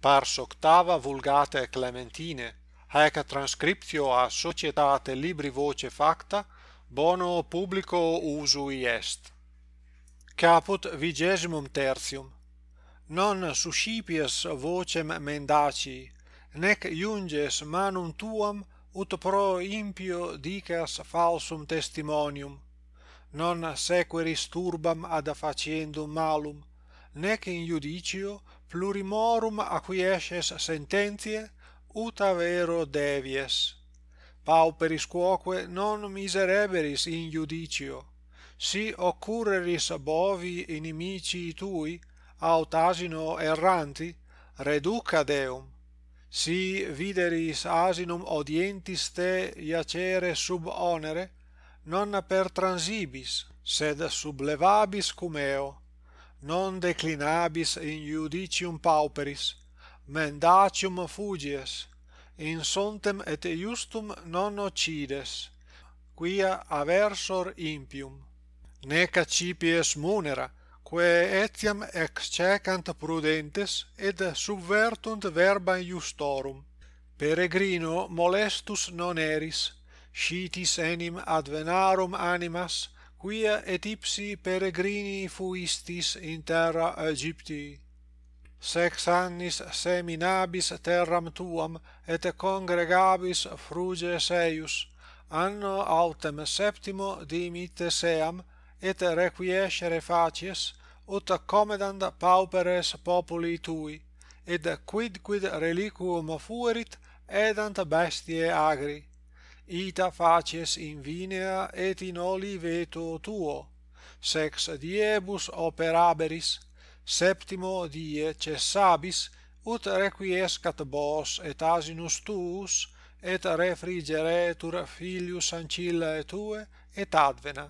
pars octava vulgate clementine haec transcriptio a societate libri voce facta bono publico usu est caput vigesimum tertium non suscipies vocem mendaci nec iunges manum tuam ut pro impio dicas falsum testimonium non sequeris turbam ad facendum malum nec in judicio plurimorum acquiesces sententiae ut avero devies pauperis quoque non misereberis in judicio si occurreris bovi inimici tui aut asino erranti reduca deum si videris asinum odientis te iacere sub onere non per transibis sed sublevabis cum eo non declinabis in iudicium pauperis mendacium fugies in sontem et iustum non occides quia aversor impium Neca cipies munera quae etiam excecant prudentes et subvertunt verba iustorum peregrino molestus non eris scitis enim advenarum animas quia et ipsi peregrini fuistis in terra Egypti. Sex annis seminabis terram tuam et congregabis fruges eius, anno autem septimo dimite seam et requiescere facies, ut comedant pauperes populi tui, ed quidquid reliquum fuerit edant bestie agri ita facies in vinea et in oliveto tuo sex diebus operaberis septimo die cessabis ut requiescat bos et asinus tuus et refrigeretur filius ancilla et tue et advena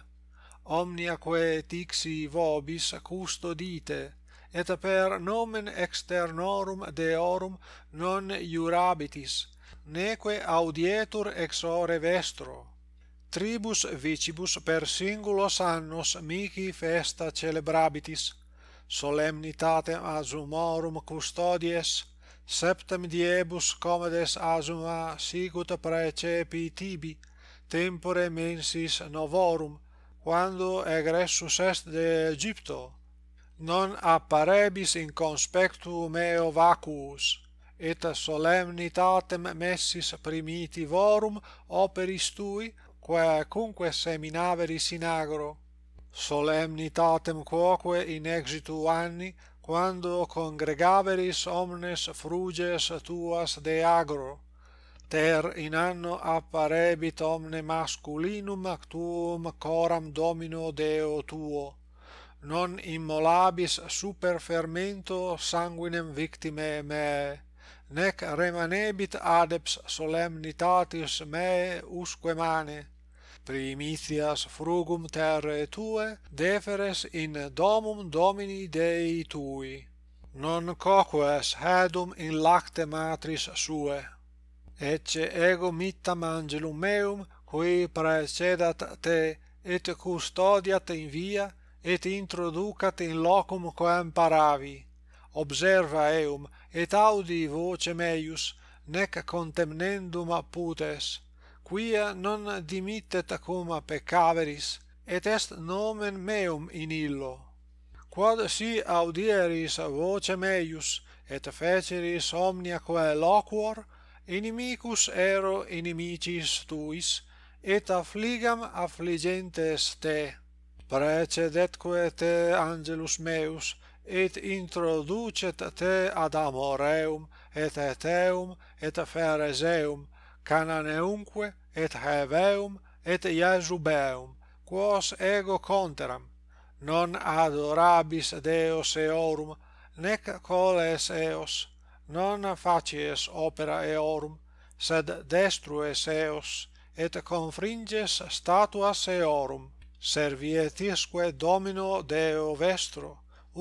omnia quae tixi vobis custodite et per nomen externorum deorum non iurabitis neque audietur ex ore vestro tribus vicibus per singulos annos mihi festa celebrabitis solemnitate azumorum custodies septem diebus comedes azuma sicut praecepi tibi tempore mensis novorum quando egressus est de egipto non apparebis in conspectu meo vacuus et solemnitatem messis primiti vorum operis tui quae cunque seminaveris in agro solemnitatem quoque in exitu anni quando congregaveris omnes fruges tuas de agro ter in anno apparebit omne masculinum actuum coram domino deo tuo non immolabis super fermento sanguinem victime me nec remanebit adeps solemnitatis me usque mane primitias frugum terrae TUE deferes in domum domini dei tui non coques hadum in lacte matris suae ecce ego mittam angelum meum qui praecedat te et custodiat in via et introducat in locum quam paravi observa eum et audi voce meius nec contemnendum putes quia non dimittet cum peccaveris et est nomen meum in illo quod si audieris voce meius et feceris omnia quae loquor inimicus ero inimicis tuis et affligam affligentes te precedetque te angelus meus et introducet te ad amoreum et eteum et fereseum cananeumque et heveum et iasubeum quos ego conteram non adorabis deos eorum nec coles eos non facies opera eorum sed destrues eos et confringes statuas eorum servietisque domino deo vestro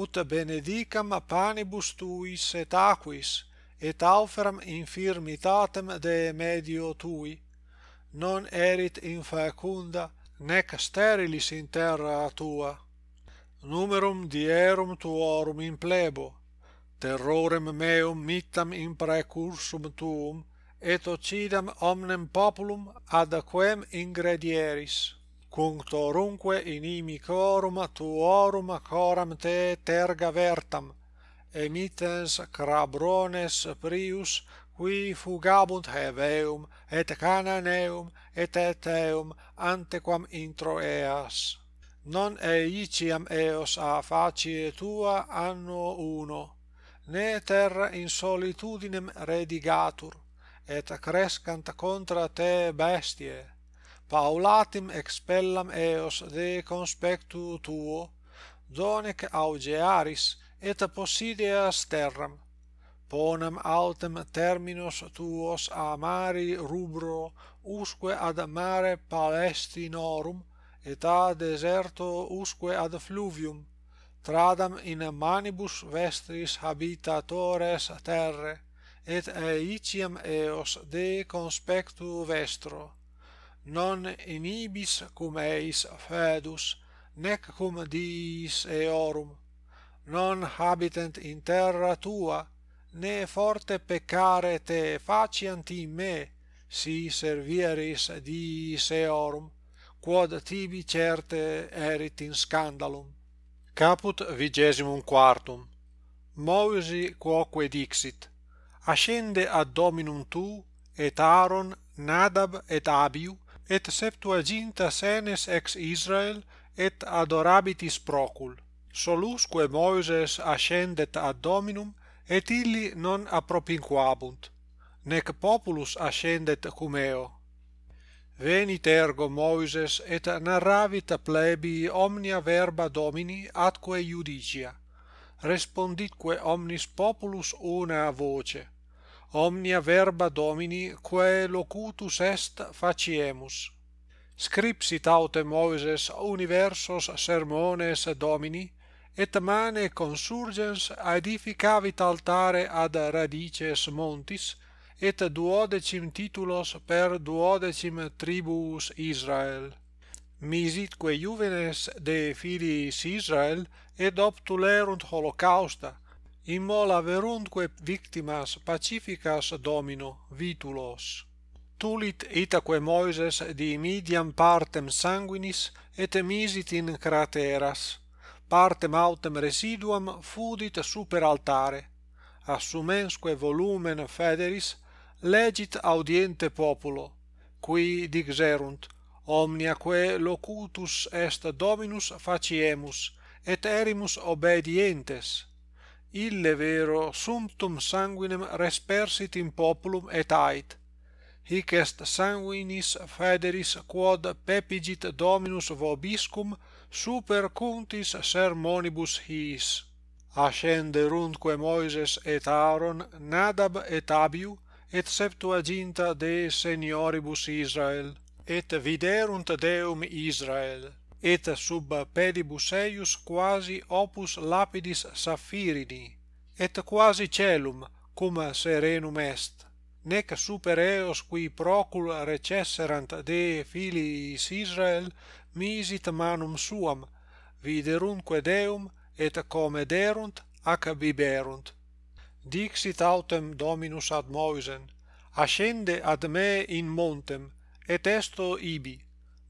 ut benedicam panibus tuis et aquis et auferam infirmitatem de medio tui non erit infecunda nec sterilis in terra tua numerum dierum tuorum in plebo terrorem meum mittam in precursum tuum et occidam omnem populum ad aquem ingredieris Cunctorunque inimicorum tuorum coram te terga vertam, emitens crabrones prius, qui fugabunt heveum, et cananeum, et eteum, antequam intro eas. Non eiciam eos a facie tua anno uno, ne terra in solitudinem redigatur, et crescant contra te bestiae, Paulatim expellam eos de conspectu tuo donec augearis et possidias terram ponam autem terminos tuos a mari rubro usque ad mare palestinorum et ad deserto usque ad fluvium tradam in manibus vestris habitatores terre et aeciam eos de conspectu vestro non inibis cum eis fedus nec cum diis eorum non habitent in terra tua ne forte peccare te faciant in me si servieris diis eorum quod tibi certe erit in scandalum caput vigesimum quartum Moisi quoque dixit ascende ad dominum tu et Aaron Nadab et Abiu et septuaginta senes ex Israel et adorabitis procul. Solusque Moses ascendet ad Dominum et illi non appropinquabunt nec populus ascendet cum eo. Venit ergo Moses et narravit plebi omnia verba Domini atque iudicia. Responditque omnis populus una voce omnia verba domini quae locutus est faciemus scripsit autem moises universos sermones domini et mane consurgens edificavit altare ad radices montis et duodecim titulos per duodecim tribus israel Misit quae juvenes de filiis Israel, ed optulerunt holocausta, mola veruntque victimas pacificas domino vitulos tulit itaque moises di medium partem sanguinis et emisit in crateras partem autem residuam fudit super altare assumensque volumen federis legit audiente populo qui digerunt omnia quae locutus est dominus faciemus et erimus obedientes ille vero sumptum sanguinem respersit in populum et ait hic est sanguinis federis quod pepigit dominus vobiscum super contis sermonibus his ascenderuntque moises et aaron nadab et abiu et septuaginta de senioribus israel et viderunt deum israel et sub pedibus eius quasi opus lapidis saffiridi et quasi celum cum serenum est nec super eos qui procul recesserant de filiis Israel misit manum suam viderunque deum et comederunt ac biberunt dixit autem dominus ad Moisen ascende ad me in montem et esto ibi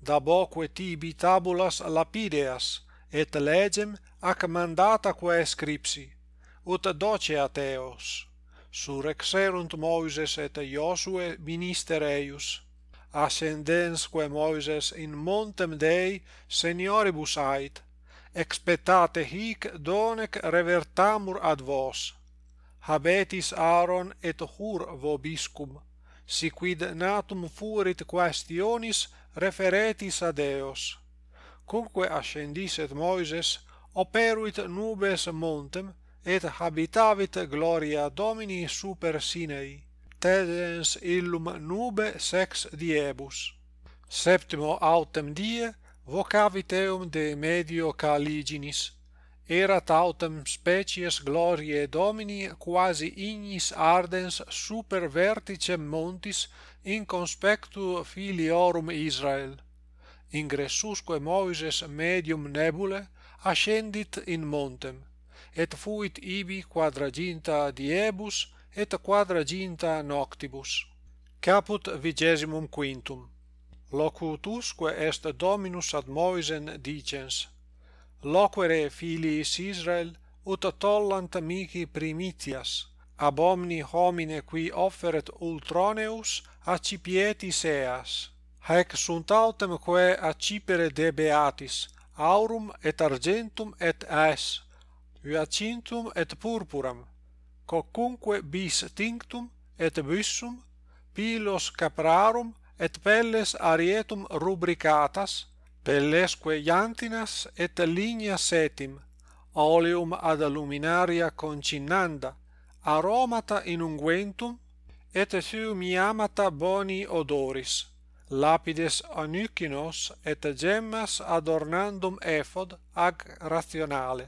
da boque tibi tabulas lapideas et legem ac mandata quae scripsi ut doce ateos surexerunt moises et iosue minister ASCENDENSQUE ascendens moises in montem dei senioribus ait expectate hic donec revertamur ad vos habetis aaron et hur vobiscum si quid natum fuerit quaestionis referetis ad eos. Cunque ascendiset Moises, operuit nubes montem, et habitavit gloria domini super sinei. Tedens illum nube sex diebus. Septimo autem die, vocavit eum de medio caliginis. Erat autem species gloriae Domini quasi ignis ardens super verticem montis in conspectu filiorum Israel ingressusque Moses medium nebule ascendit in montem et fuit ibi quadraginta diebus et quadraginta noctibus caput vigesimum quintum. locutusque est dominus ad Moisem dicens loquere filiis Israel ut tollant mihi primitias ab omni homine qui offeret ultroneus accipietis eas. Haec sunt autem quae accipere de beatis, aurum et argentum et aes, viacintum et purpuram, cocunque bis tinctum et bissum, pilos caprarum et pelles arietum rubricatas, pellesque iantinas et lignas etim, oleum ad luminaria concinnanda, aromata in unguentum et esu miamata boni odoris lapides anykinos et gemmas adornandum ephod ag rationale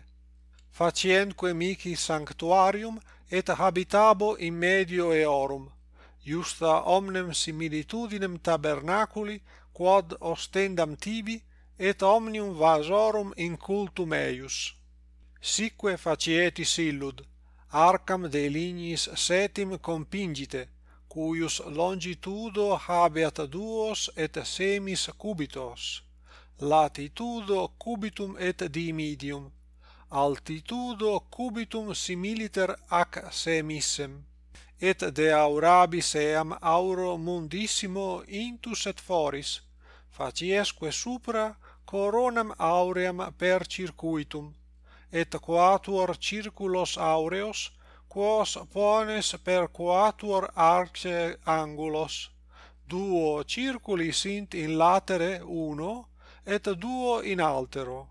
facientque mihi sanctuarium et habitabo in medio eorum iusta omnem similitudinem tabernaculi quod ostendam tibi et omnium vasorum in cultu meius sicque facietis illud arcam de lignis setim compingite, cuius longitudo habeat duos et semis cubitos, latitudo cubitum et dimidium, altitudo cubitum similiter ac semisem, et de aurabis eam auro mundissimo intus et foris, faciesque supra coronam auream per circuitum, et quatuor circulos aureos quos pones per quatuor arce angulos duo circuli sint in latere uno et duo in altero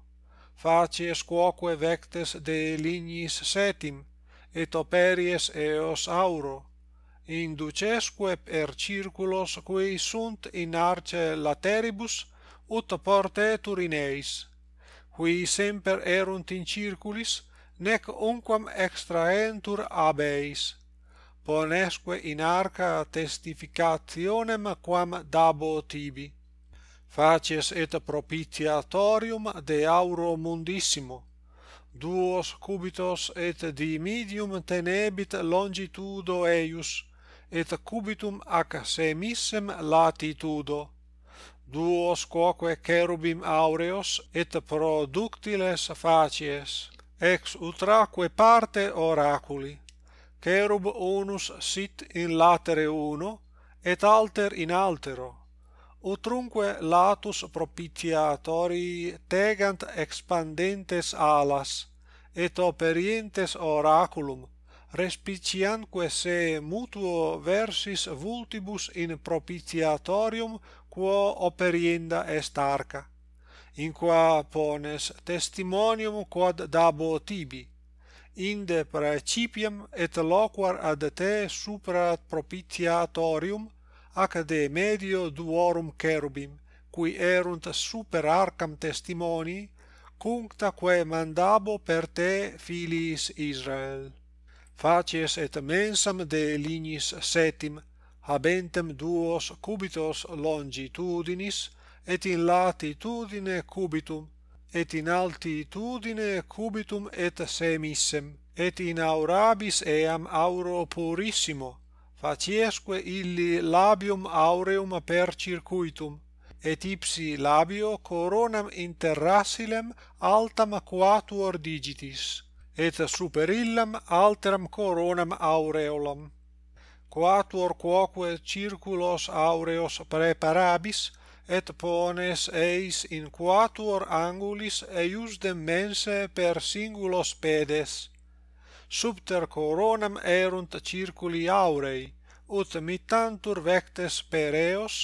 facies quoque vectes de lignis setim et operies eos auro inducesque per circulos qui sunt in arce lateribus ut portetur in eis qui semper erunt in circulis nec unquam extraentur ab eis ponesque in arca testificationem quam dabo tibi facies et propitiatorium de auro mundissimo duos cubitos et dimidium tenebit longitudo eius et cubitum ac semissem latitudo duos quoque cherubim aureos et productiles facies ex utraque parte oraculi cherub unus sit in latere uno et alter in altero utrunque latus propitiatori tegant expandentes alas et operientes oraculum respicianque se mutuo versis vultibus in propitiatorium quo operienda est arca in qua pones testimonium quod dabo tibi inde praecipiam et loquar ad te supra propitiatorium ac de medio duorum cherubim qui erunt super arcam testimoni quae mandabo per te filiis Israel facies et mensam de lignis septim habentem duos cubitos longitudinis et in latitudine cubitum et in altitudine cubitum et semissem et in aurabis eam auro purissimo faciesque illi labium aureum per circuitum et ipsi labio coronam interrasilem altam quatuor digitis et super illam alteram coronam aureolam quatuor quoque circulos aureos preparabis et pones eis in quatuor angulis eius de mense per singulos pedes subter coronam erunt circuli aurei ut mittantur vectes per eos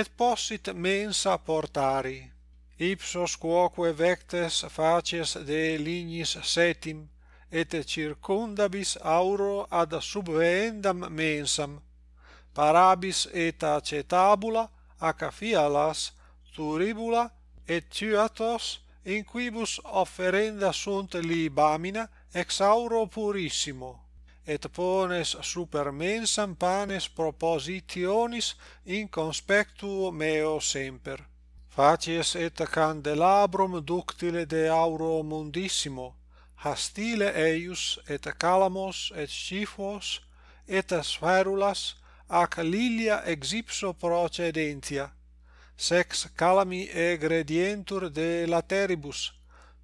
et possit mensa portari ipsos quoque vectes facies de lignis setim et circundabis auro ad subveendam mensam parabis et acetabula ac fialas turibula et tuatos in quibus offerenda sunt libamina ex auro purissimo et pones super mensam panes propositionis in conspectu meo semper facies et candelabrum ductile de auro mundissimo Hastile eius, et calamos, et scifos, et sferulas, ac Lilia ex ipso procedentia. Sex calami e gredientur de lateribus,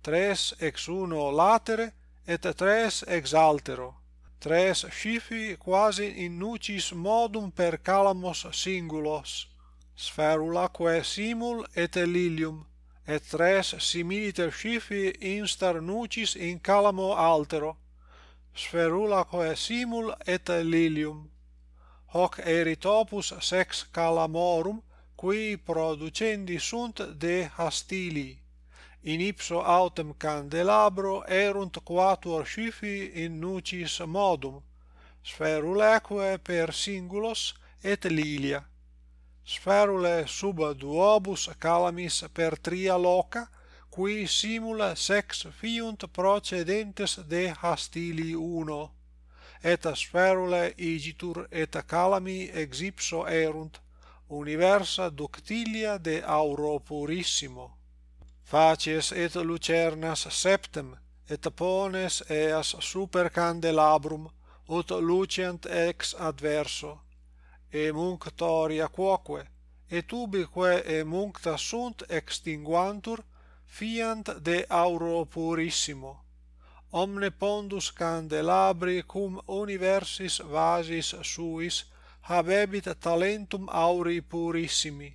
tres ex uno latere, et tres ex altero. Tres scifi quasi in nucis modum per calamos singulos, sferulaque simul et Lilium et res similiter scifi instar nucis in calamo altero sferula quae simul et lilium hoc erit opus sex calamorum qui producendi sunt de hastili in ipso autem candelabro erunt quatuor scifi in nucis modum sferulaeque per singulos et lilia Sferule sub duobus calamis per tria loca, qui simula sex fiunt procedentes de hastili uno. Et sferule igitur et calami ex ipso erunt, universa ductilia de auro purissimo. Facies et lucernas septem, et pones eas super candelabrum, ut luciant ex adverso. Emunctoria quoque, et ubique emuncta sunt extinguantur, fiant de auro purissimo. Omne pondus candelabri cum universis vasis suis habebit talentum auri purissimi.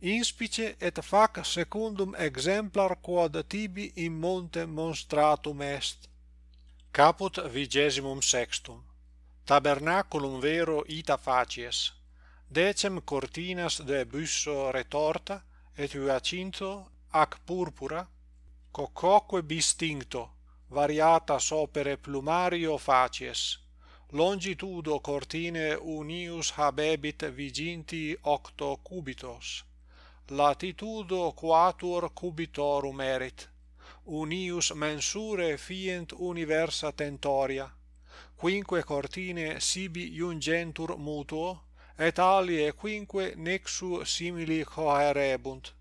Inspice et fac secundum exemplar quod tibi in monte monstratum est. Caput vigesimum sextum tabernaculum vero ita facies decem cortinas de busso retorta et hyacintho ac purpura coccoque distincto variata sopere plumario facies longitudo cortine unius habebit viginti octo cubitos latitudo quatuor cubitorum erit unius mensure fient universa tentoria quinque cortine sibi iungentur mutuo et alie quinque nexu simili coherebunt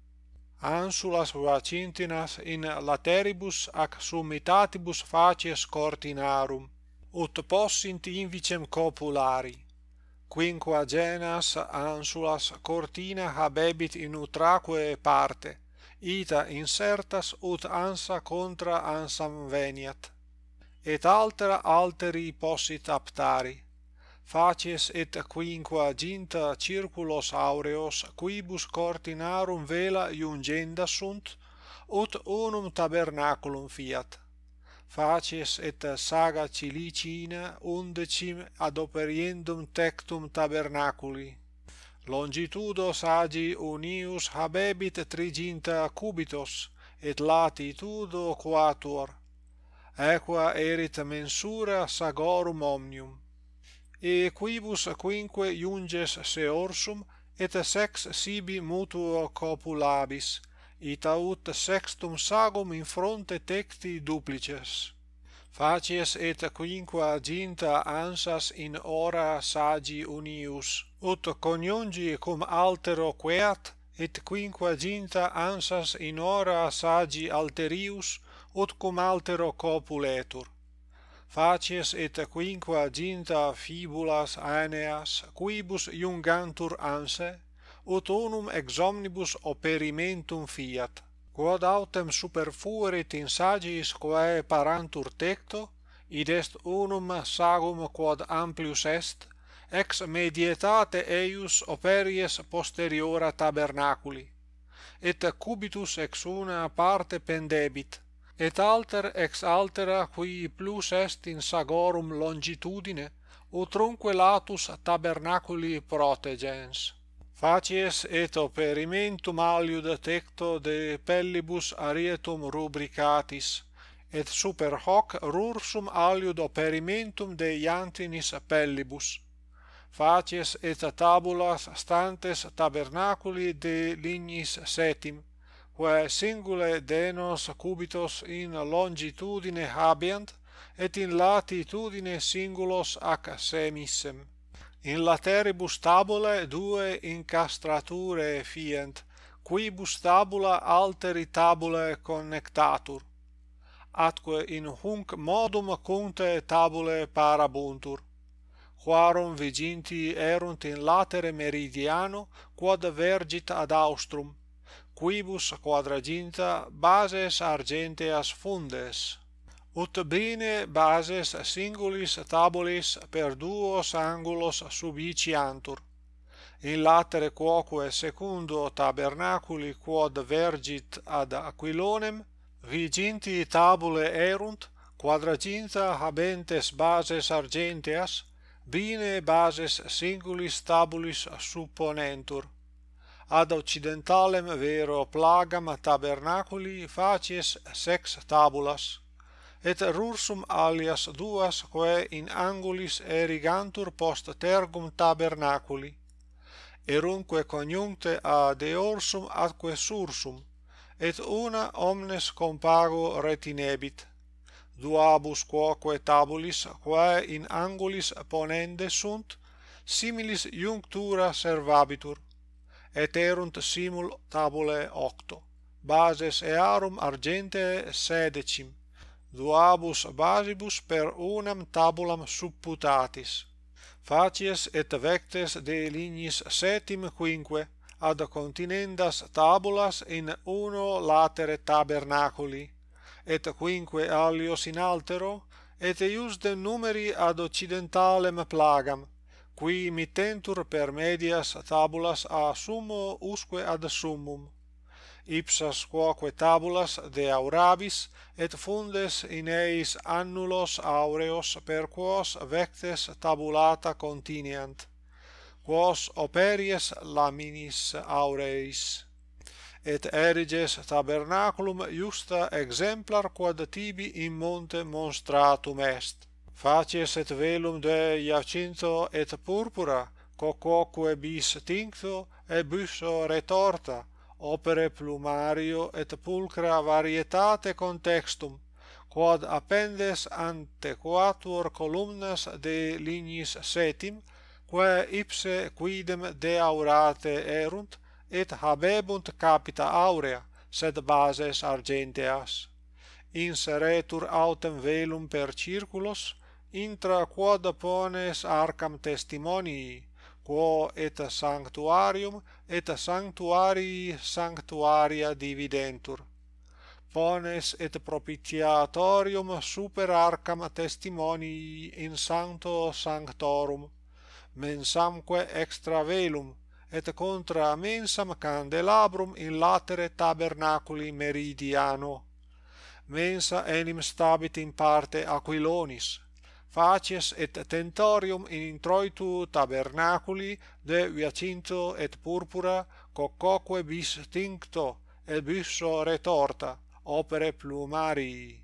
ansulas vacintinas in lateribus ac summitatibus facies cortinarum ut possint invicem copulari quinqua genas ansulas cortina habebit in utraque parte ita insertas ut ansa contra ansam veniat et altera alteri possit aptari facies et quinqua ginta circulos aureos quibus cortinarum vela iungenda sunt ut unum tabernaculum fiat facies et saga cilicina undecim ad operiendum tectum tabernaculi longitudo sagi unius habebit triginta cubitos et latitudo quatuor equa erit mensura sagorum omnium. E quibus quinque iunges se orsum, et sex sibi mutuo copulabis, ita aut sextum sagum in fronte tecti duplices. Facies et quinqua ginta ansas in ora sagi unius, ut coniungi cum altero queat, et quinqua ginta ansas in ora sagi alterius, ut cum altero copuletur. Facies et quinqua ginta fibulas aeneas, quibus iungantur anse, ut unum ex omnibus operimentum fiat, quod autem superfuerit in sagis quae parantur tecto, id est unum sagum quod amplius est, ex medietate eius operies posteriora tabernaculi, et cubitus ex una parte pendebit, et alter ex altera qui plus est in sagorum longitudine utrunque latus tabernaculi protegens facies et operimentum aliud tecto de pellibus arietum rubricatis et super hoc rursum aliud operimentum de iantinis pellibus facies et tabulas stantes tabernaculi de lignis setim quae singule denos cubitos in longitudine habiant et in latitudine singulos ac semissem in lateribus tabulae due incastrature fiant quibus tabula alteri tabulae connectatur atque in hunc modum conte tabulae parabuntur quarum viginti erunt in latere meridiano quod vergit ad austrum quibus quadraginta bases argenteas fundes ut bene bases singulis tabulis per duos angulos subiciantur in latere quoque secundo tabernaculi quod vergit ad aquilonem viginti tabule erunt quadraginta habentes bases argenteas bene bases singulis tabulis supponentur ad occidentalem vero plagam tabernaculi facies sex tabulas et rursum alias duas quae in angulis erigantur post tergum tabernaculi erunque coniunte a deorsum atque sursum et una omnes compago retinebit duabus quoque tabulis quae in angulis ponende sunt similis iunctura servabitur et erunt simul tabulae octo. Bases earum argente sedecim, duabus basibus per unam tabulam supputatis. Facies et vectes de lignis setim quinque, ad continendas tabulas in uno latere tabernaculi, et quinque alios in altero, et eius de numeri ad occidentalem plagam, qui imitentur per medias tabulas a summo usque ad summum ipsas quoque tabulas de aurabis et fundes in eis annulos aureos per quos vectes tabulata continent quos operies laminis aureis et eriges tabernaculum iusta exemplar quod tibi in monte monstratum est Facies et velum de iacinto et purpura, co bis tincto, e busso retorta, opere plumario et pulcra varietate contextum, quod appendes ante quatuor columnas de lignis setim, quae ipse quidem deaurate erunt, et habebunt capita aurea, sed bases argenteas. Inseretur autem velum per circulos, intra quod pones arcam testimonii quo et sanctuarium et sanctuarii sanctuaria dividentur pones et propitiatorium super arcam testimonii in sancto sanctorum mensamque extra velum et contra mensam candelabrum in latere tabernaculi meridiano mensa enim stabit in parte aquilonis facies et tentorium in introitu tabernaculi de viacinto et purpura coccoque bis tincto e bisso retorta opere plumarii.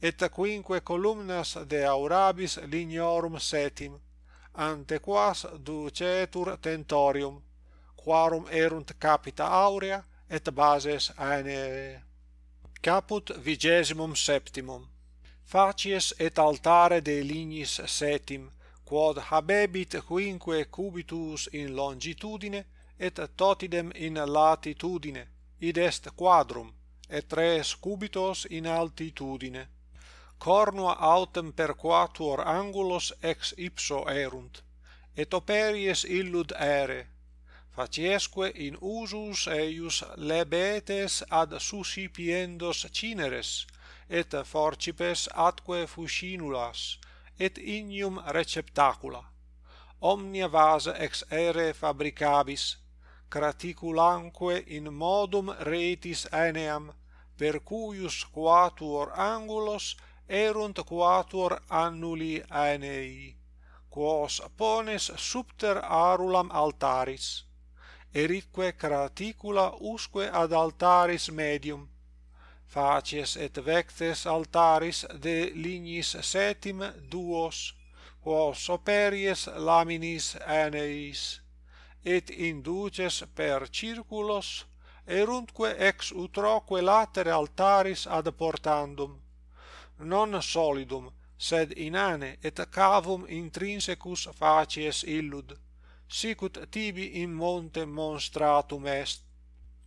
et quinque columnas de aurabis lignorum setim ante quas ducetur tentorium quarum erunt capita aurea et bases aeneae caput vigesimum septimum facies et altare de lignis septim quod habebit quinque cubitus in longitudine et totidem in latitudine id est quadrum et tres cubitos in altitudine cornua autem per quatuor angulos ex ipso erunt et operies illud aere faciesque in usus eius lebetes ad suscipiendos cineres et forcipes atque fuscinulas et ignium receptacula omnia vasa ex aere fabricabis craticulanque in modum retis aeneam per cuius quatuor angulos erunt quatuor annuli aenei quos pones subter arulam altaris eritque craticula usque ad altaris medium facies et vectes altaris de lignis septim duos quos operies laminis aeneis et induces per circulos eruntque ex utroque latere altaris ad portandum non solidum sed inane et cavum intrinsecus facies illud sic ut tibi in monte monstratum est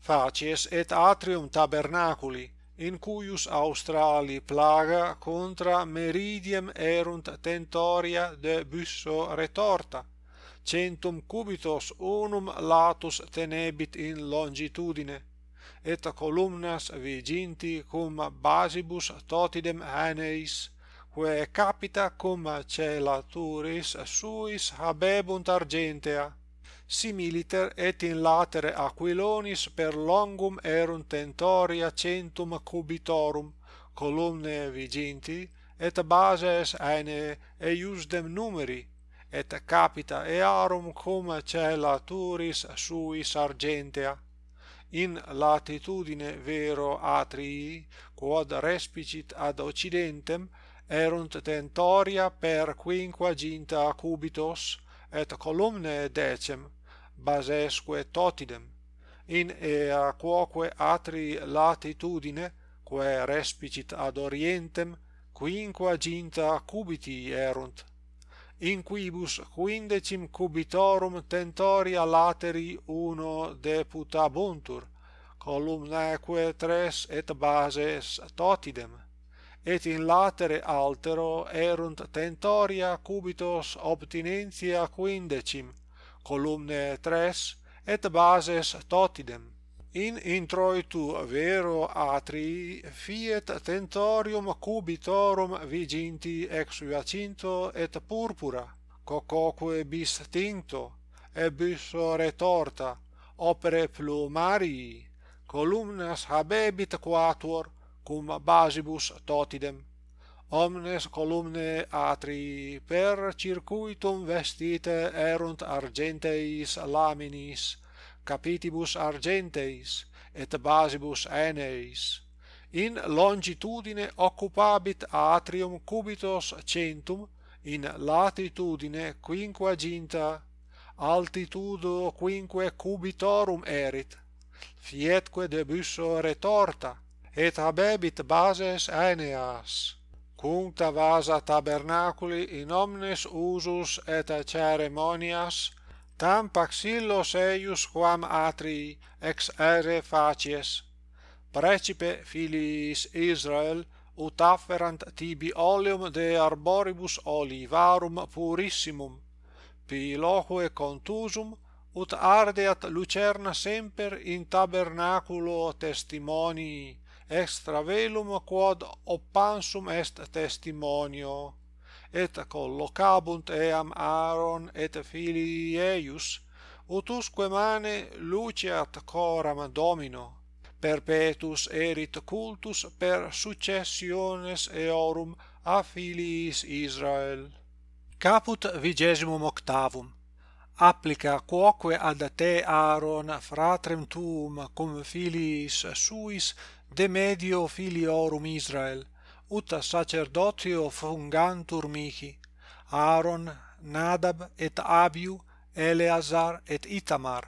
facies et atrium tabernaculi in cuius Australi plaga contra meridiem erunt tentoria de busso retorta centum cubitos unum latus tenebit in longitudine et columnas viginti cum basibus totidem aneis quae capita cum celaturis suis habebunt argentea similiter et in latere aquilonis per longum erunt tentoria centum cubitorum columnae viginti et bases aene eiusdem numeri et capita earum cum cella turis suis argentea in latitudine vero atrii quod respicit ad occidentem erunt tentoria per quinquaginta cubitos et columnae decem basesque totidem in ea quoque atri latitudine quae respicit ad orientem quinquaginta cubiti erunt in quibus quindecim cubitorum tentoria lateri uno deputabuntur columnaeque tres et bases totidem et in latere altero erunt tentoria cubitos obtinentia quindecim columnae tres et bases totidem in introitu vero atri fiet tentorium cubitorum viginti ex iacinto et purpura cocoque bis tinto ebis retorta opere plumarii columnas habebit quatuor cum basibus totidem Omnes columnae atri per circuitum vestite erunt argenteis laminis, capitibus argenteis et basibus aeneis. In longitudine occupabit atrium cubitos centum, in latitudine quinquaginta, altitudo quinque cubitorum erit. Fietque debusso retorta et habebit bases aeneas cunta vasa tabernaculi in omnes usus et ceremonias tam paxillos eius quam atrii ex aere facies precipe filiis israel ut afferant tibi oleum de arboribus olivarum purissimum piloque contusum ut ardeat lucerna semper in tabernaculo testimoni, extra velum quod oppansum est testimonio et collocabunt eam Aaron et filii eius ut usque mane luceat coram domino perpetus erit cultus per successiones eorum a filiis Israel caput vigesimum octavum applica quoque ad te Aaron fratrem tuum cum filiis suis de medio filiorum Israel, ut sacerdotio fungantur mihi, Aaron, Nadab et Abiu, Eleazar et Itamar,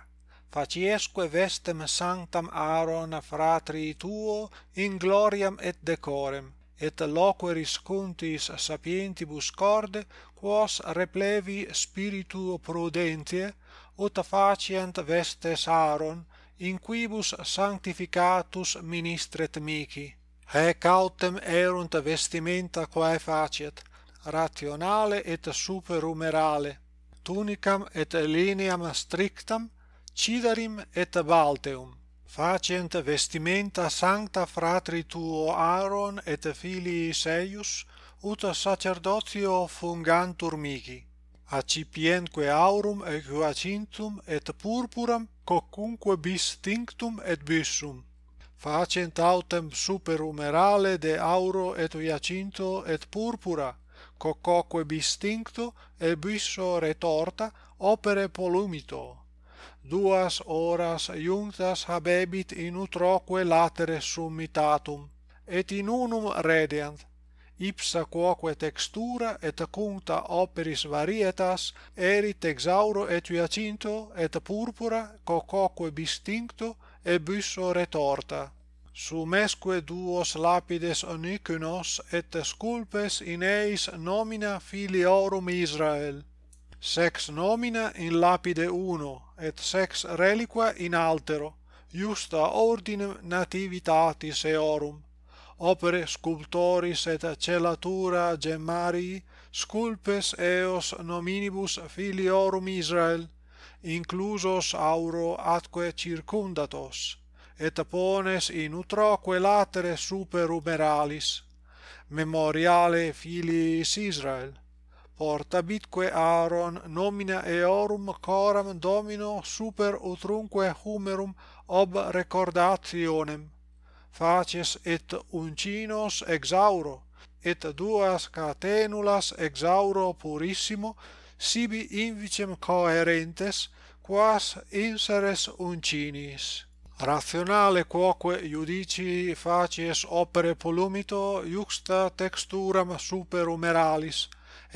faciesque vestem sanctam Aaron fratri tuo in gloriam et decorem, et loqueris contis sapientibus corde, quos replevi spiritu prudentie, ut faciant vestes Aaron, in quibus sanctificatus ministret mihi haec autem erunt vestimenta quae faciet rationale et superumerale tunicam et lineam strictam cidarim et balteum Facient vestimenta sancta fratri tuo Aaron et filii Seius ut sacerdotio fungantur mihi accipientque aurum et quacintum et purpuram coccunque bis tinctum et bisum facent autem superumerale de auro et hyacinto et purpura coccoque bis tincto et bisso retorta opere polumito duas horas iuntas habebit in utroque latere summitatum et in unum redeant ipsa quoque textura et acunta operis varietas erit exauro et hyacinto et purpura cocoque distincto et busso retorta sumesque duos lapides onicunos et sculpes in eis nomina filiorum Israel sex nomina in lapide uno et sex reliqua in altero iusta ordinem nativitatis eorum opere sculptoris et celatura gemmari sculpes eos nominibus filiorum Israel inclusos auro atque circundatos et pones in utroque latere super uberalis memoriale filiis Israel porta bitque Aaron nomina eorum coram domino super utrunque humerum ob recordationem Facies et uncinos exauro et duas catenulas exauro purissimo sibi invicem coherentes quas inseres uncinis Rationale quoque judici facies opere pulumito iuxta texturam superumeralis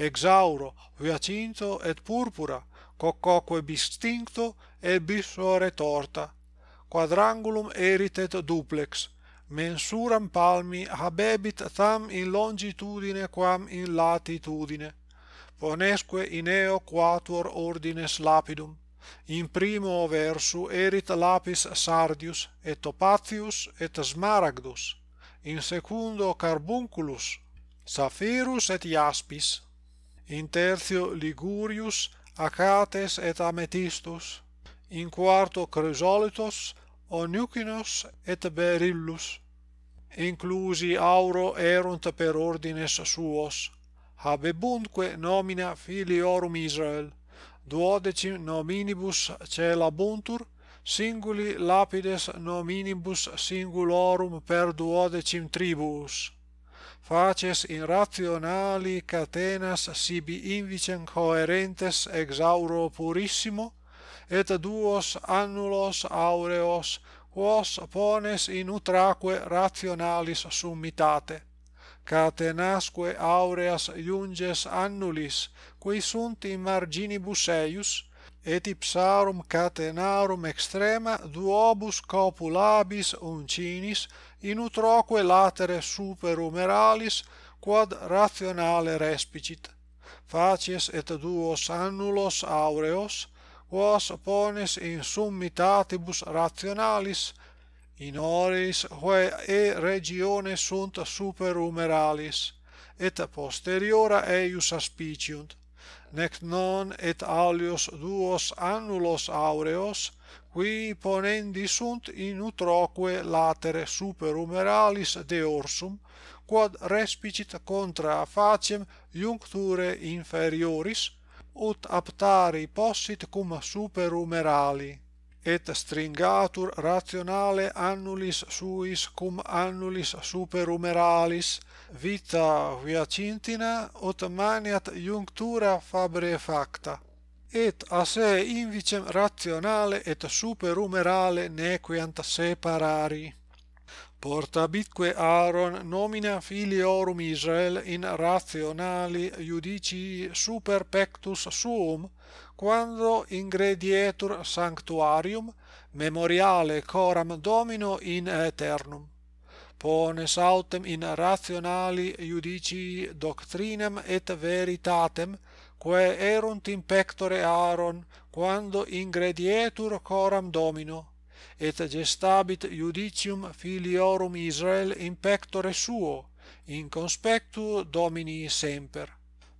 exauro viacinto et purpura coque distincto et bisore torta quadrangulum eritet duplex mensuram palmi habebit tam in longitudine quam in latitudine ponesque in eo quatuor ordines lapidum in primo versu erit lapis sardius et topazius et smaragdus in secundo carbunculus saphirus et jaspis in tertio ligurius acates et ametistus in quarto chrysolitos Onucinos et Berillus. Inclusi auro erunt per ordines suos. Habebuntque nomina filiorum Israel. Duodecim nominibus celabuntur, singuli lapides nominibus singulorum per duodecim tribus. Facies rationali catenas sibi invicem coerentes ex auro purissimo, et duos annulos aureos quos pones in utraque rationalis summitate catenasque aureas iunges annulis qui sunt in marginibus eius et ipsarum catenarum extrema duobus copulabis uncinis in utroque latere superumeralis quod rationale respicit facies et duos annulos aureos quos opones in summitatibus rationalis in oris, quae e regione sunt superumeralis et posteriora eius aspiciunt nec non et alios duos annulos aureos qui ponendi sunt in utroque latere superumeralis de orsum quod respicit contra faciem iuncture inferioris ut aptari possit cum superumerali et stringatur rationale annulis suis cum annulis superumeralis vita via cintina ut maniat junctura fabre facta et a se invicem rationale et superumerale nequant separari Porta bitque Aaron nomina filiorum Israel in rationali judici super pectus suum quando ingredietur sanctuarium memoriale coram domino in aeternum pones autem in rationali judici doctrinam et veritatem quae erunt in pectore Aaron quando ingredietur coram domino et gestabit judicium filiorum Israel in pectore suo in conspectu domini semper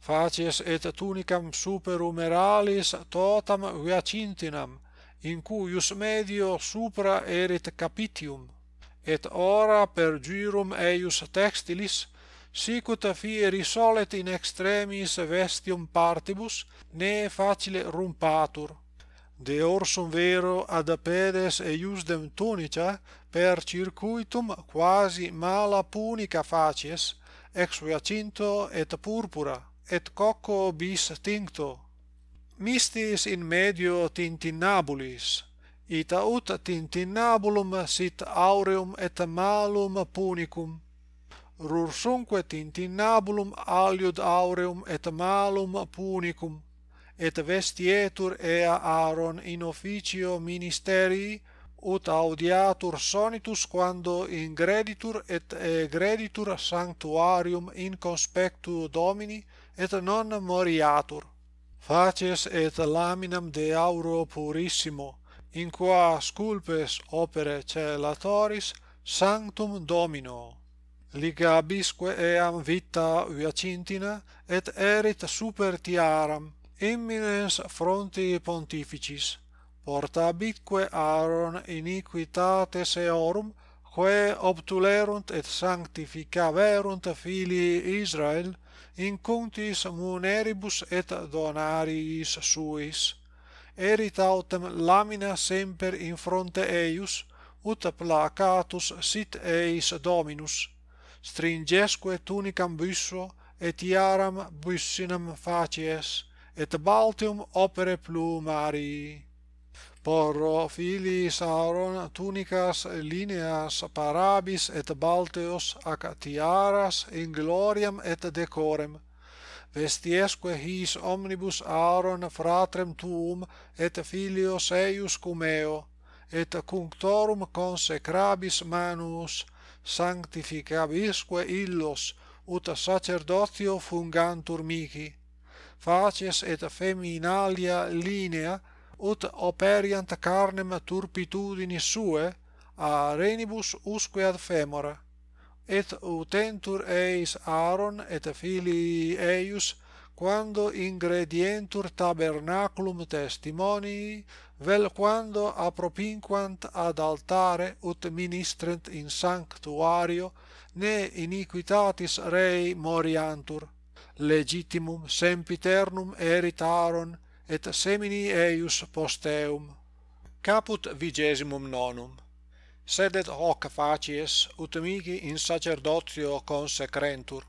facies et tunicam superumeralis totam viacintinam in cuius medio supra erit capitium et ora per girum eius textilis sic ut fieri solet in extremis vestium partibus ne facile rumpatur de orsum vero ad apedes eiusdem tunica per circuitum quasi mala punica facies ex viacinto et purpura et cocco bis tincto mistis in medio tintinnabulis ita ut tintinnabulum sit aureum et malum punicum rursunque tintinnabulum aliud aureum et malum punicum et vestietur ea Aaron in officio ministerii ut audiatur sonitus quando ingreditur et egreditur sanctuarium in conspectu Domini et non moriatur facies et laminam de auro purissimo in qua sculpes opere celatoris sanctum Domino ligabisque eam vita viacintina et erit super tiaram Eminens fronti pontificis portabitque Aaron iniquitates eorum quae obtulerunt et sanctificaverunt filii Israel in muneribus et donariis suis erit autem lamina semper in fronte eius ut placatus sit eis dominus stringesque tunicam byssuo et iaram bussinam facies et baltum opere plumari. Porro filis auron tunicas lineas parabis et balteos ac tiaras in gloriam et decorem. Vestiesque his omnibus auron fratrem tuum et filios eius cum eo, et cunctorum consecrabis manus, sanctificabisque illos, ut sacerdotio fungantur mici facies et feminalia linea ut operiant carnem turpitudini sue a renibus usque ad femora et utentur eis Aaron et filii eius quando ingredientur tabernaculum testimoni vel quando apropinquant ad altare ut ministrent in sanctuario ne iniquitatis rei moriantur legitimum sempiternum eritaron, et semini eius posteum. Caput vigesimum nonum. Sedet hoc facies ut mihi in sacerdotio consecrentur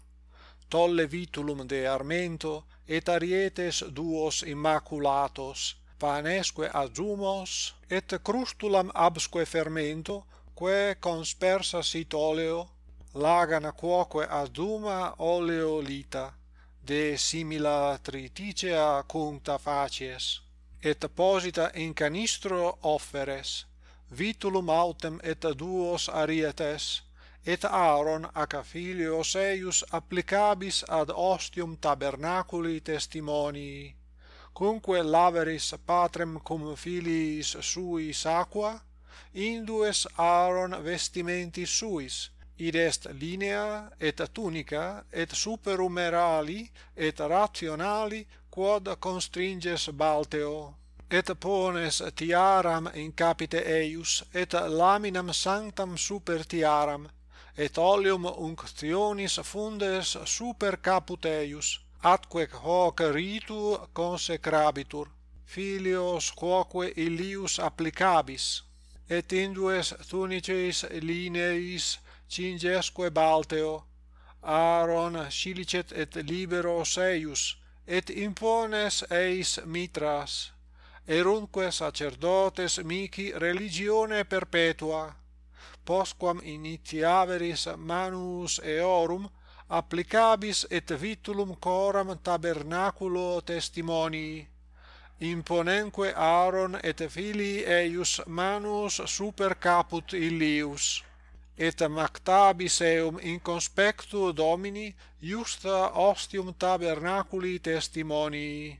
tolle vitulum de armento et arietes duos immaculatos panesque azumos et crustulam absque fermento quae conspersa sit oleo lagana quoque azuma oleolita de simila triticea cuncta facies, et posita in canistro offeres, vitulum autem et duos arietes, et Aaron ac filios eius applicabis ad ostium tabernaculi testimoni, cunque laveris patrem cum filiis suis aqua, indues Aaron vestimentis suis, id est linea et tunica et superumerali et rationali quod constringes Balteo et pones tiaram in capite eius et laminam sanctam super tiaram et oleum unctionis fundes super caput eius atque hoc ritu consecrabitur filios quoque illius applicabis et indues tunices lineis cingesque quo balteo aron silicet et libero seius et impones eis mitras erunque sacerdotes mihi religione perpetua postquam initiaveris manus eorum applicabis et vitulum coram tabernaculo testimoni imponenque aron et filii eius manus super caput illius et mactabis eum in conspectu domini iusta ostium tabernaculi testimoni.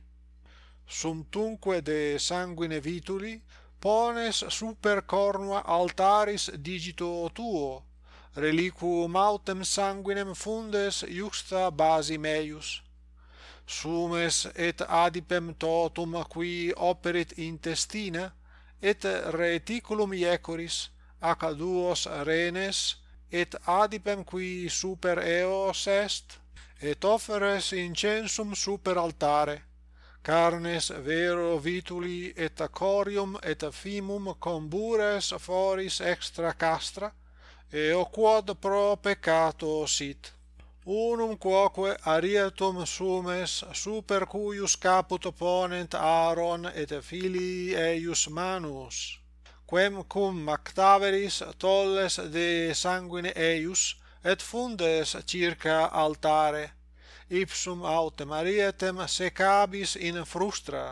Sumtunque de sanguine vituli, pones super cornua altaris digito tuo, reliquum autem sanguinem fundes iusta basi meius. Sumes et adipem totum qui operit intestina, et reticulum iecoris, acaduos renes et adipem qui super eos est et offeres incensum super altare carnes vero vituli et acorium et afimum, combures foris extra castra et quod pro peccato sit unum quoque arietum sumes super cuius caput ponent aaron et filii eius manus quem cum mactaveris tolles de sanguine eius et fundes circa altare ipsum aut mariae tem secabis in frustra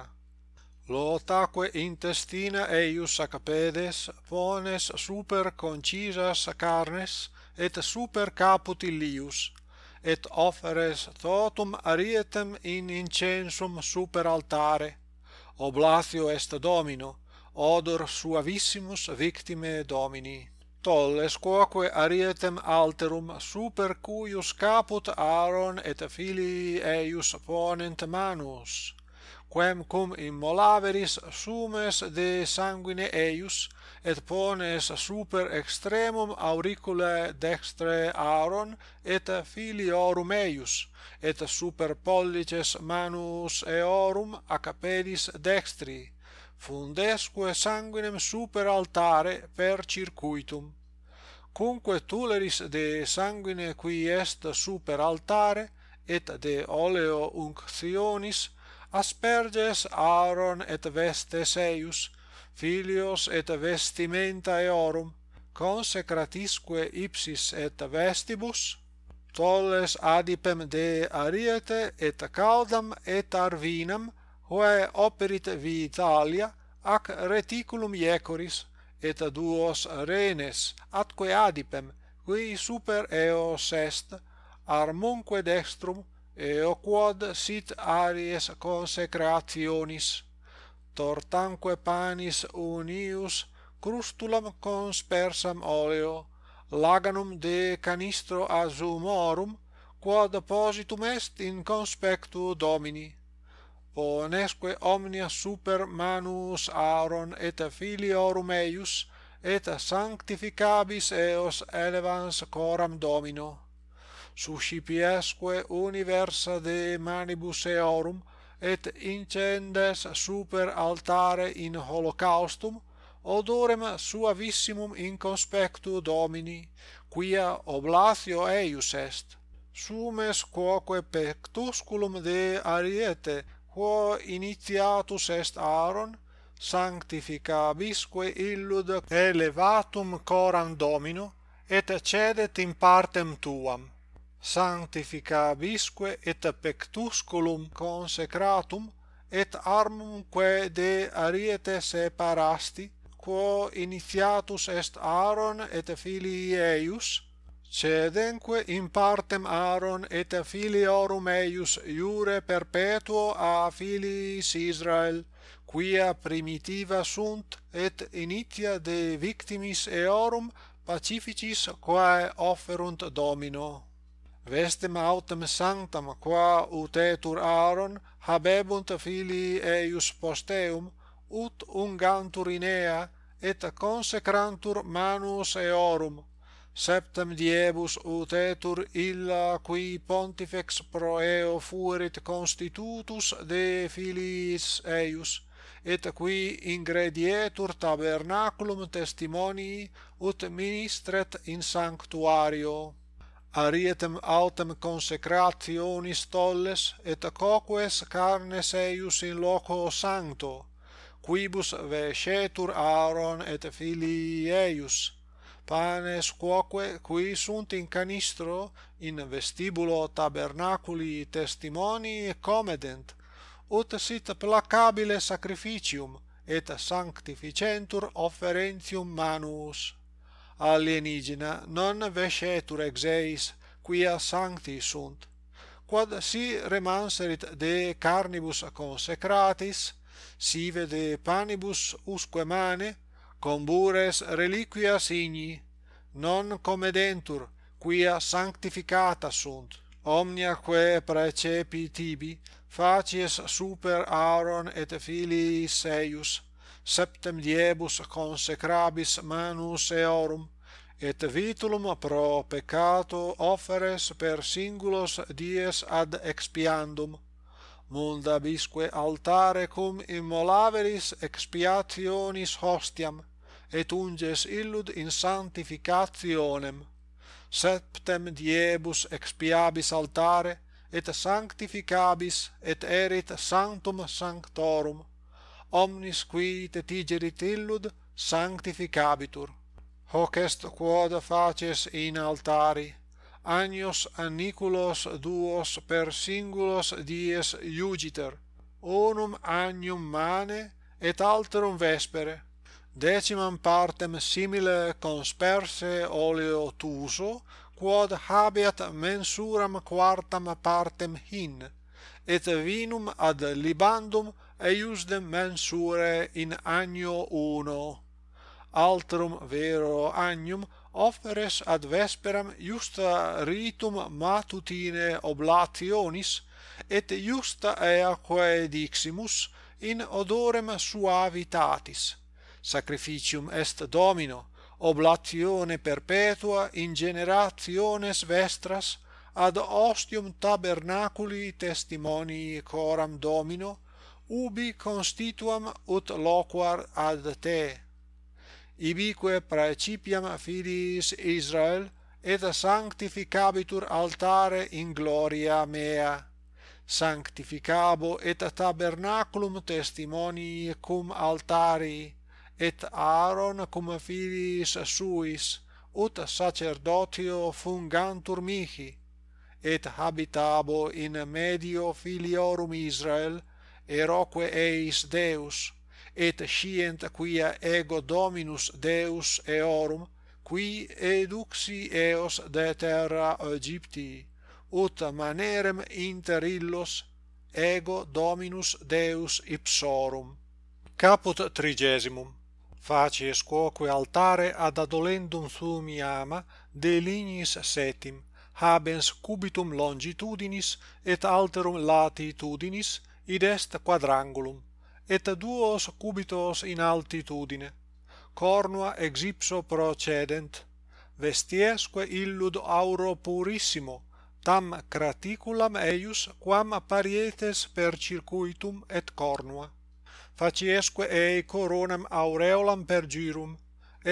lotaque intestina eius sacapedes pones super concisas carnes et super caput illius et offeres totum arietem in incensum super altare oblatio est domino odor suavissimus victime domini tolles quoque arietem alterum super cuius caput Aaron et filii eius ponent manus, quem cum immolaveris sumes de sanguine eius, et pones super extremum auriculae dextre Aaron et filiorum eius, et super pollices manus eorum acapedis dextri, fundesque sanguinem super altare per circuitum. Cunque tuleris de sanguine qui est super altare et de oleo unctionis asperges Aaron et vestes eius filios et vestimenta eorum consecratisque ipsis et vestibus tolles adipem de ariete et caudam et arvinam hoe operit vi Italia ac reticulum iecoris et duos renes atque adipem qui super eos est armonque dextrum eo quod sit aries consecrationis tortanque panis unius crustulam conspersam oleo laganum de canistro azumorum quod positum est in conspectu domini ponesque omnia super manus Aaron et filiorum eius, et sanctificabis eos elevans coram domino. Suscipiesque universa de manibus eorum, et incendes super altare in holocaustum, odorem suavissimum in conspectu domini, quia oblatio eius est. Sumes quoque pectusculum de ariete, quo initiatus est Aaron sanctificabisque illud elevatum coram Domino et cedet in partem tuam sanctificabisque et pectusculum consecratum et armum quae de ariete separasti quo initiatus est Aaron et filii eius Cedenque in partem Aaron et a filiorum eius iure perpetuo a filiis Israel, quia primitiva sunt et initia de victimis eorum pacificis quae offerunt Domino. Vestem autem sanctam qua utetur Aaron habebunt filii eius posteum, ut ungantur in ea, et consecrantur manus eorum, septem diebus utetur illa qui pontifex pro eo fuerit constitutus de filiis eius et qui ingredietur tabernaculum testimonii ut ministret in sanctuario arietem autem consecrationis tolles et coques carnes eius in loco sancto quibus vescetur Aaron et filii eius Panes quoque qui sunt in canistro, in vestibulo tabernaculi testimoni, comedent, ut sit placabile sacrificium, et sanctificentur offerentium manus Alienigina non vesetur ex eis, quia sancti sunt, quod si remanserit de carnibus consecratis, sive de panibus usque mane, combures reliquia signi non comedentur quia sanctificata sunt omnia quae praecepi tibi facies super Aaron et filii seius septem diebus consecrabis manus eorum et vitulum pro peccato offeres per singulos dies ad expiandum munda bisque altare cum immolaveris expiationis hostiam et unges illud in sanctificationem septem diebus expiabis altare et sanctificabis et erit sanctum sanctorum omnis qui te tigerit illud sanctificabitur hoc est quod facies in altari agnos anniculos duos per singulos dies iugiter unum agnum mane et alterum vespere decimam partem simile consperse oleo tuso quod habeat mensuram quartam partem hin et vinum ad libandum eiusdem mensure in agno uno altrum vero agnum offeres ad vesperam iusta ritum matutine oblationis et iusta ea quae diximus in odorem suavitatis sacrificium est domino oblatione perpetua in generationes vestras ad ostium tabernaculi testimoni coram domino ubi constituam ut loquar ad te ibique praecipiam filiis israel et sanctificabitur altare in gloria mea sanctificabo et tabernaculum testimoni cum altari et Aaron cum filiis suis ut sacerdotio fungantur mihi et habitabo in medio filiorum Israel eroque eis Deus et scient quia ego Dominus Deus eorum qui eduxi eos de terra Egypti ut manerem inter illos ego Dominus Deus ipsorum caput trigesimum facie quoque altare ad adolendum sumi ama de lignis setim, habens cubitum longitudinis et alterum latitudinis, id est quadrangulum, et duos cubitos in altitudine. Cornua ex ipso procedent, vestiesque illud auro purissimo, tam craticulam eius quam parietes per circuitum et cornua faciesque ei coronam aureolam per girum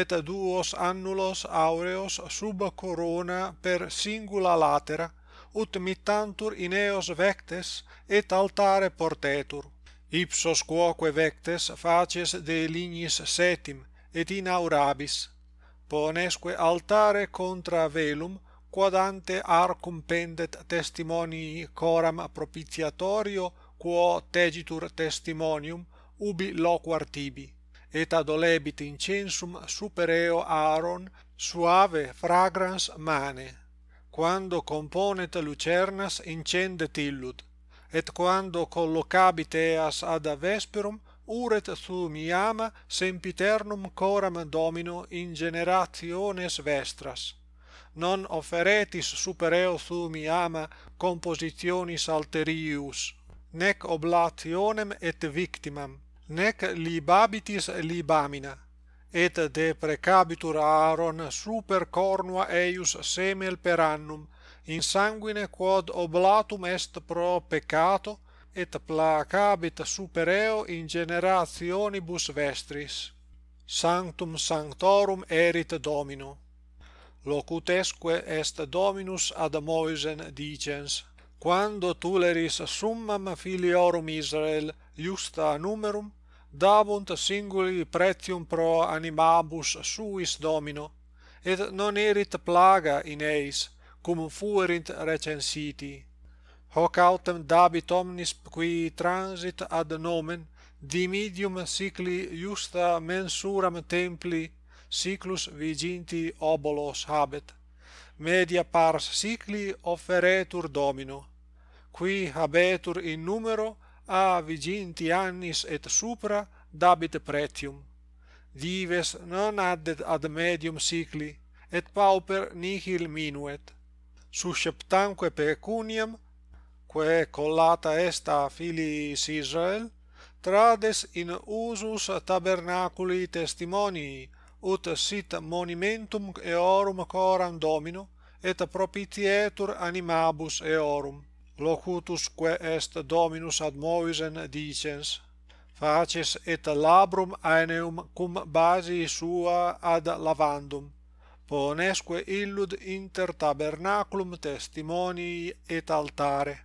et duos annulos aureos sub corona per singula latera ut mittantur in eos vectes et altare portetur ipsos quoque vectes facies de lignis septim et in aurabis ponesque altare contra velum quod ante arcum pendet testimonii coram propitiatorio quo tegitur testimonium, ubi loquar tibi et adolebit incensum super eo Aaron suave fragrans mane quando componet lucernas incendet illud et quando collocabit eas ad vesperum uret miama sempiternum coram domino in generationes vestras non offeretis super eo miama compositionis alterius nec oblationem et victimam nec libabitis libamina et de precabitur Aaron super cornua eius semel per annum in sanguine quod oblatum est pro peccato et placabit super eo in generationibus vestris sanctum sanctorum erit domino locutesque est dominus ad moysen dicens quando tuleris summam filiorum Israel iusta numerum davunt singuli pretium pro animabus suis domino et non erit plaga in eis cum fuerint recensiti hoc autem dabit omnis qui transit ad nomen dimidium cycli iusta mensuram templi cyclus viginti obolos habet media pars cycli offeretur domino qui habetur in numero a viginti annis et supra dabit pretium vives non addet ad medium cycli et pauper nihil minuet susceptanque pecuniam quae collata est a fili Israel trades in usus tabernaculi testimoni ut sit monumentum eorum coram domino et propitietur animabus eorum locutusque est dominus ad movisen dicens facies et labrum aeneum cum basi sua ad lavandum ponesque illud inter tabernaculum testimoni et altare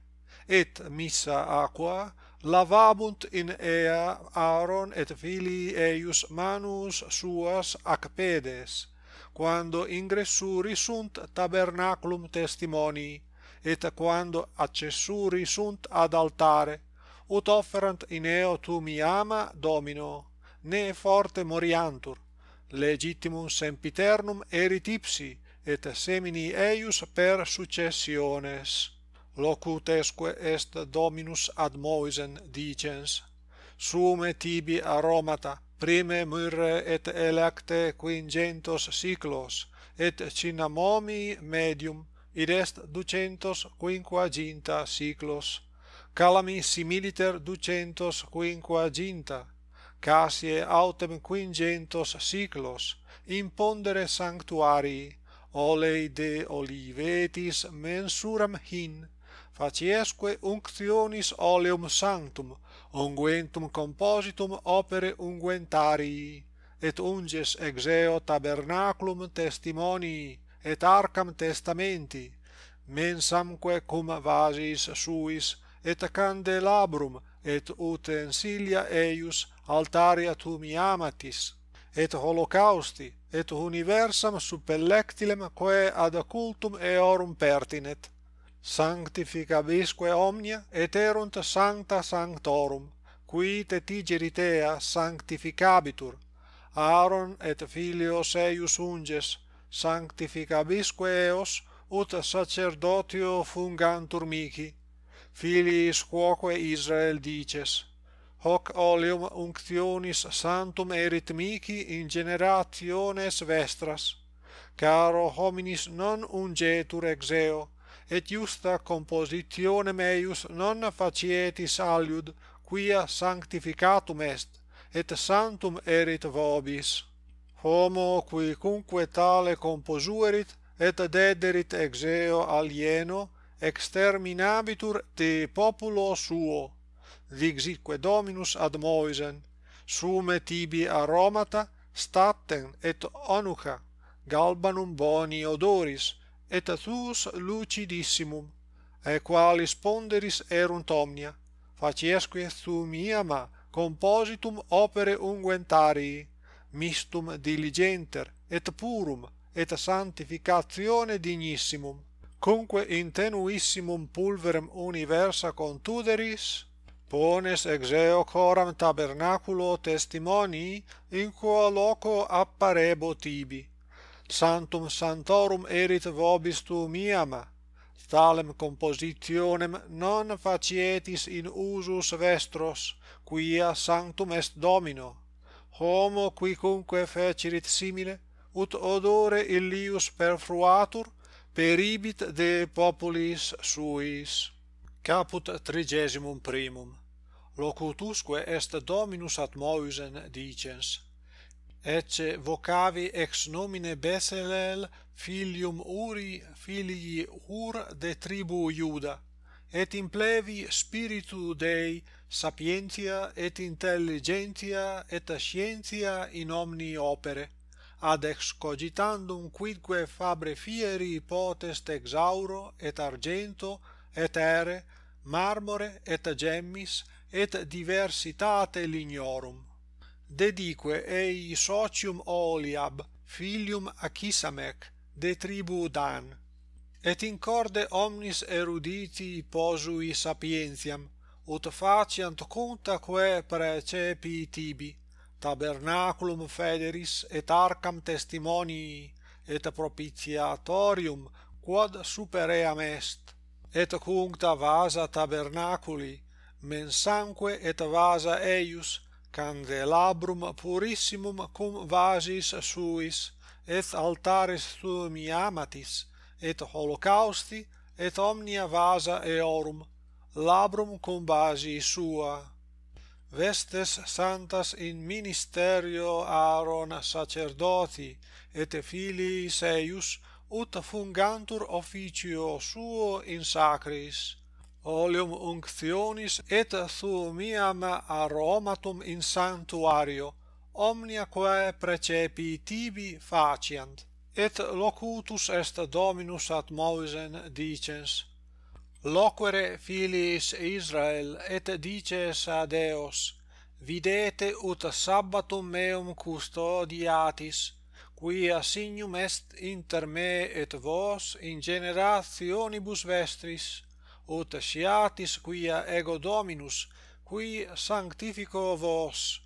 et missa aqua lavabunt in ea Aaron et filii eius manus suas ac pedes quando ingressuri sunt tabernaculum testimoni et quando accessuri sunt ad altare ut offerant in eo tu mi ama domino ne forte moriantur legitimum sempiternum erit ipsi et semini eius per successiones locutesque est dominus ad moisen dicens sume tibi aromata prime myrrhe et electe quingentos siclos et cinnamomi medium id est ducentos quinquaginta cyclos calami similiter ducentos quinquaginta casie autem quingentos cyclos impondere sanctuarii olei de olivetis mensuram hin faciesque unctionis oleum sanctum unguentum compositum opere unguentarii et unges ex eo tabernaculum testimonii et arcam testamenti mensamque cum vasis suis et candelabrum et utensilia eius altaria tumi amatis et holocausti et universam suppellectilem quae ad cultum eorum pertinet sanctificabisque omnia et erunt sancta sanctorum qui te tigeritea sanctificabitur aaron et filios eius unges sanctificabisque eos ut sacerdotio fungantur mihi filiis quoque Israel dices hoc olium unctionis santum erit mihi in generationes vestras caro hominis non ungetur ex eo et iusta compositione meius non facietis aliud quia sanctificatum est et santum erit vobis homo qui cumque tale composuerit et dederit ex eo alieno exterminabitur te populo suo vixitque dominus ad moisen sume tibi aromata statten et onuca galbanum boni odoris et tuus lucidissimum ae qualis ponderis erunt omnia faciesque sumiama compositum opere unguentarii mistum diligenter et purum et sanctificatione dignissimum conque in tenuissimum pulverem universa contuderis pones ex eo coram tabernaculo testimoni in quo loco apparebo tibi santum santorum erit vobis tu miam talem compositionem non facietis in usus vestros quia sanctum est domino homo cumque fecerit simile ut odore illius perfruatur per ibit de populis suis caput trigesimum primum locutusque est dominus ad moysen dicens ecce vocavi ex nomine Beselel, filium uri filii ur de tribu iuda et implevi spiritu dei sapientia et intelligentia et scientia in omni opere ad ex cogitandum quidque fabre fieri potest ex auro et argento et ere marmore et gemmis et diversitate lignorum dedique ei socium oliab filium acisamec de tribu dan et in corde omnis eruditi posui sapientiam ut faciant conta quae precepi tibi tabernaculum federis et arcam testimoni, et propitiatorium quod super eam est et cuncta vasa tabernaculi mensanque et vasa eius candelabrum purissimum cum vasis suis et altaris tuum iamatis et holocausti et omnia vasa eorum labrum cum basi sua. Vestes santas in ministerio Aaron sacerdoti, et filii seius ut fungantur officio suo in sacris. Oleum unctionis et thumiam aromatum in santuario, omnia quae precepi tibi faciant. Et locutus est dominus at Moisen dicens, Loquere filiis Israel et dices a Deos Videte ut sabbatum meum custodiatis quia signum est inter me et vos in generationibus vestris ut sciatis quia ego Dominus qui sanctifico vos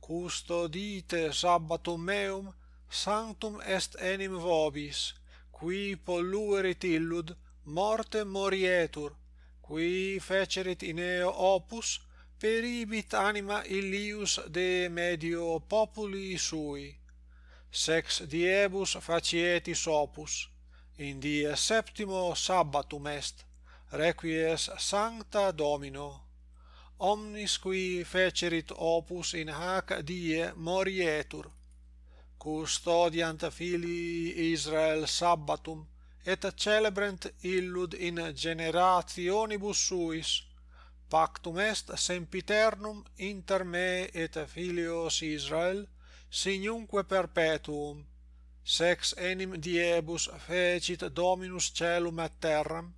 custodite sabbatum meum sanctum est enim vobis qui polluerit illud morte morietur qui fecerit in eo opus peribit anima illius de medio populi sui sex diebus facietis opus in die septimo sabbatum est requies sancta domino omnes qui fecerit opus in hac die morietur custodiant filii israel sabbatum et celebrant illud in generationibus suis pactum est sempiternum inter me et filios Israel signumque perpetuum sex enim diebus fecit dominus celum et terram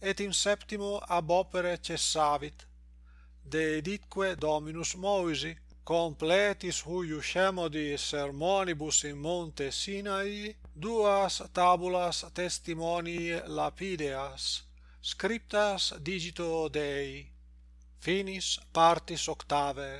et in septimo ab opere cessavit deditque dominus Moisis completis huius hemodi sermonibus in monte Sinai duas tabulas testimoni lapideas scriptas digito dei finis partis octave